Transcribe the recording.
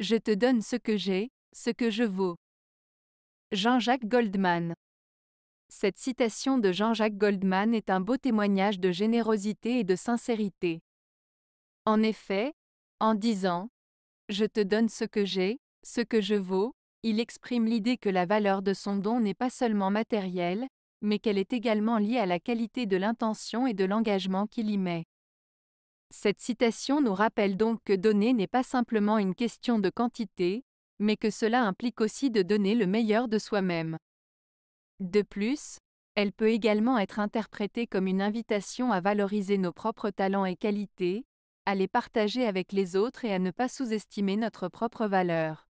Je te donne ce que j'ai, ce que je vaux. Jean-Jacques Goldman. Cette citation de Jean-Jacques Goldman est un beau témoignage de générosité et de sincérité. En effet, en disant ⁇ Je te donne ce que j'ai, ce que je vaux ⁇ il exprime l'idée que la valeur de son don n'est pas seulement matérielle, mais qu'elle est également liée à la qualité de l'intention et de l'engagement qu'il y met. Cette citation nous rappelle donc que donner n'est pas simplement une question de quantité, mais que cela implique aussi de donner le meilleur de soi-même. De plus, elle peut également être interprétée comme une invitation à valoriser nos propres talents et qualités, à les partager avec les autres et à ne pas sous-estimer notre propre valeur.